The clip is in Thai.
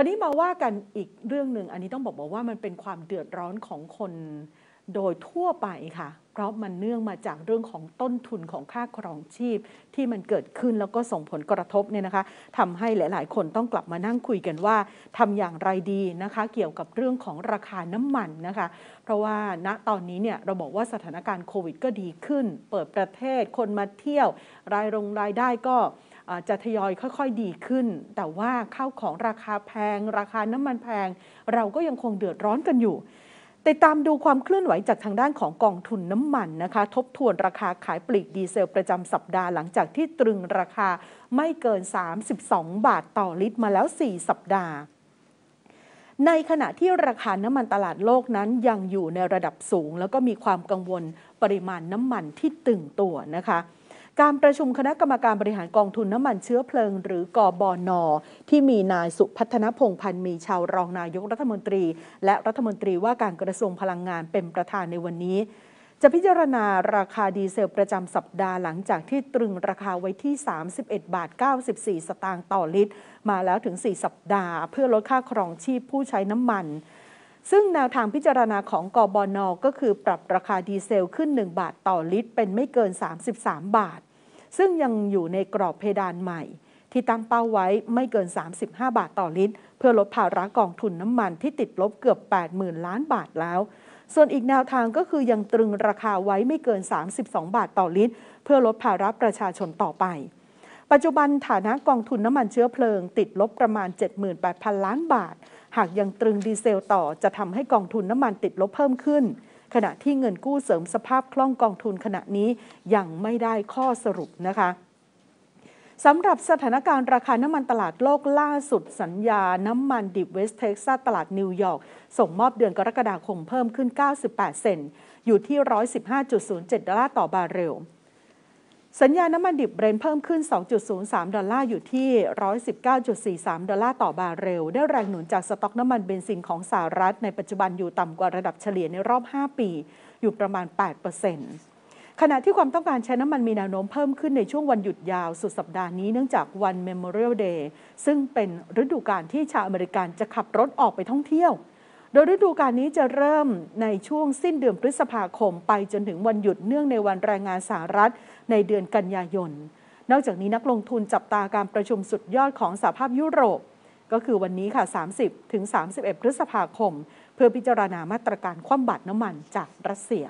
ราวนี้มาว่ากันอีกเรื่องหนึ่งอันนี้ต้องบอกบอกว่ามันเป็นความเดือดร้อนของคนโดยทั่วไปค่ะเพราะมันเนื่องมาจากเรื่องของต้นทุนของค่าครองชีพที่มันเกิดขึ้นแล้วก็ส่งผลกระทบเนี่ยนะคะทำให้หลายๆ คนต้องกลับมานั่งคุยกันว่า ทำอย่างไรดีนะคะเกี่ยวกับเรื่องของราคาน้ำมันนะคะเพราะว่าณตอนนี้เนี่ยเราบอกว่าสถานการณ์โควิด ก็ดีขึ้น เปิดประเทศคนมาเที่ยวรายรงรายได้ก็จะทยอยค่อย ๆดีขึ้น แต่ว่าข้าวของราคาแพง ราคาน้ำมันแพง เราก็ยังคงเดือดร้อนกันอยู่ติดตามดูความเคลื่อนไหวจากทางด้านของกองทุนน้ำมันนะคะ ทบทวนราคาขายปลีกดีเซลประจำสัปดาห์ หลังจากที่ตรึงราคาไม่เกิน 32 บาทต่อลิตรมาแล้ว 4 สัปดาห์ ในขณะที่ราคาน้ำมันตลาดโลกนั้นยังอยู่ในระดับสูง แล้วก็มีความกังวลปริมาณน้ำมันที่ตึงตัวนะคะการประชุมคณะกรรมการบริหารกองทุนน้ำมันเชื้อเพลิงหรือกอบอนอที่มีนายสุพัฒนพงพันธ์มีชาวรองนายกรัฐมนตรี และรัฐมนตรีว่าการกระทรวงพลังงานเป็นประธานในวันนี้ จะพิจารณาราคาดีเซลประจำสัปดาห์หลังจากที่ตรึงราคาไว้ที่ 31บาท94 สตางค์ต่อลิตร มาแล้วถึง 4 สัปดาห์เพื่อลดค่าครองชีพผู้ใช้น้ำมันซึ่งแนวทางพิจารณาของกอบอนอก็คือปรับราคาดีเซลขึ้น 1 บาทต่อลิตร เป็นไม่เกิน 33 บาท ซึ่งยังอยู่ในกรอบเพดานใหม่ ที่ตั้งเป้าไว้ไม่เกิน 35 บาทต่อลิตร เพื่อลดภาระกองทุนน้ำมันที่ติดลบเกือบ 80,000 ล้านบาทแล้ว ส่วนอีกแนวทางก็คือยังตรึงราคาไว้ไม่เกิน 32 บาทต่อลิตร เพื่อลดภาระประชาชนต่อไป ปัจจุบันฐานะกองทุนน้ำมันเชื้อเพลิง ติดลบประมาณ 78,000 ล้านบาทหากยังตรึงดีเซลต่อจะทำให้กองทุนน้ำมันติดลบเพิ่มขึ้น ขณะที่เงินกู้เสริมสภาพคล่องกองทุนขณะนี้ยังไม่ได้ข้อสรุปนะคะสำหรับสถานการณ์ราคาน้ำมันตลาดโลกล่าสุด สัญญาน้ำมันดิบเวสเท็กซัสตลาดนิวยอร์กส่งมอบเดือนกรกฎาคมเพิ่มขึ้น 98 เซนต์อยู่ที่ 115.07 ดอลลาร์ต่อบาร์เรลสัญญาน้ำมันดิบเบรนเพิ่มขึ้น 2.03 ดอลลาร์อยู่ที่ 119.43 ดอลลาร์ต่อบาร์เรลได้แรงหนุนจากสต็อกน้ำมันเบนซินของสหรัฐในปัจจุบันอยู่ต่ำกว่าระดับเฉลี่ยในรอบ 5 ปี อยู่ประมาณ 8%ขณะที่ความต้องการใช้น้ำมันมีแนวโน้มเพิ่มขึ้นในช่วงวันหยุดยาวสุดสัปดาห์นี้เนื่องจากวัน Memorial Day ซึ่งเป็นฤดูกาลที่ชาวอเมริกันจะขับรถออกไปท่องเที่ยวโดยฤดูกาลนี้จะเริ่มในช่วงสิ้นเดือนพฤษภาคมไปจนถึงวันหยุดเนื่องในวันแรงงานสหรัฐในเดือนกันยายน นอกจากนี้นักลงทุนจับตาการประชุมสุดยอดของสหภาพยุโรป ก็คือวันนี้ค่ะ 30 ถึง 31 พฤษภาคม เพื่อพิจารณามาตรการคว่ำบาตรน้ำมันจากรัสเซีย